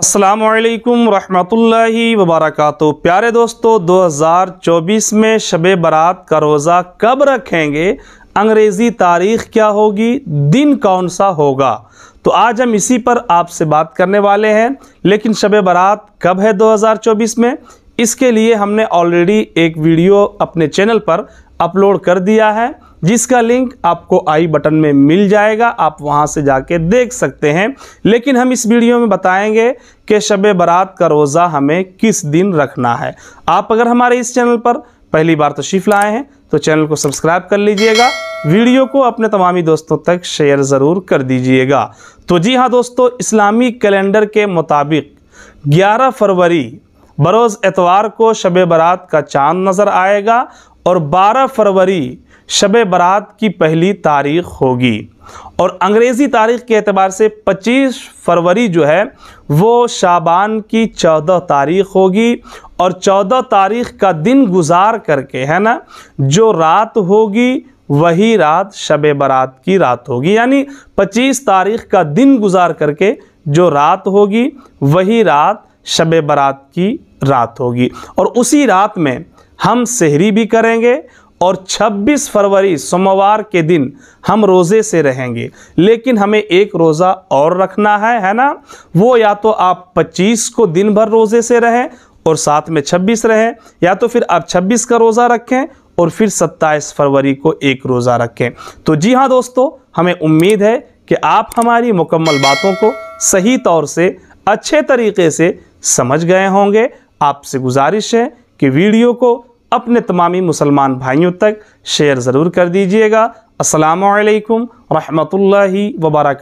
السلام علیکم ورحمۃ اللہ وبرکاتہ پیارے دوستو دو ہزار چوبیس میں شب برات کا روزہ کب رکھیں گے انگریزی تاریخ کیا ہوگی دن کون سا ہوگا تو آج ہم اسی پر آپ سے بات کرنے والے ہیں لیکن شب برات کب ہے دو ہزار چوبیس میں اس کے لیے ہم نے آلریڈی ایک ویڈیو اپنے چینل پر اپلوڈ کر دیا ہے جس کا لنک آپ کو آئی بٹن میں مل جائے گا آپ وہاں سے جا کے دیکھ سکتے ہیں لیکن ہم اس ویڈیو میں بتائیں گے کہ شب برات کا روزہ ہمیں کس دن رکھنا ہے آپ اگر ہمارے اس چینل پر پہلی بار تشریف لائے ہیں تو چینل کو سبسکرائب کر لیجئے گا ویڈیو کو اپنے تمامی دوستوں تک شیئر ضرور کر دیجئے گا تو جی ہاں دوستو اسلامی کیلنڈر کے مطابق گیارہ فروری بروز اتوار کو شب برات کا چاند نظر آئے گا اور بارہ فروری شب برات کی پہلی تاریخ ہوگی اور انگریزی تاریخ کے اعتبار سے پچیس فروری جو ہے وہ شابان کی چودہ تاریخ ہوگی اور چودہ تاریخ کا دن گزار کر کے ہے نا جو رات ہوگی وہی رات شب برات کی رات ہوگی یعنی پچیس تاریخ کا دن گزار کر کے جو رات ہوگی وہی رات شب برات کی رات ہوگی اور اسی رات میں ہم سحری بھی کریں گے اور چھبیس فروری سوموار کے دن ہم روزے سے رہیں گے لیکن ہمیں ایک روزہ اور رکھنا ہے ہے نا وہ یا تو آپ پچیس کو دن بھر روزے سے رہیں اور ساتھ میں چھبیس رہیں یا تو پھر آپ چھبیس کا روزہ رکھیں اور پھر ستائیس فروری کو ایک روزہ رکھیں تو جی ہاں دوستو ہمیں امید ہے کہ آپ ہماری مکمل باتوں کو صحیح طور سے اچھے طریقے سے سمجھ گئے ہوں گے آپ سے گزارش ہے کہ ویڈیو کو اپنے تمامی مسلمان بھائیوں تک شیئر ضرور کر دیجئے گا السلام علیکم ورحمۃ اللہ وبرکاتہ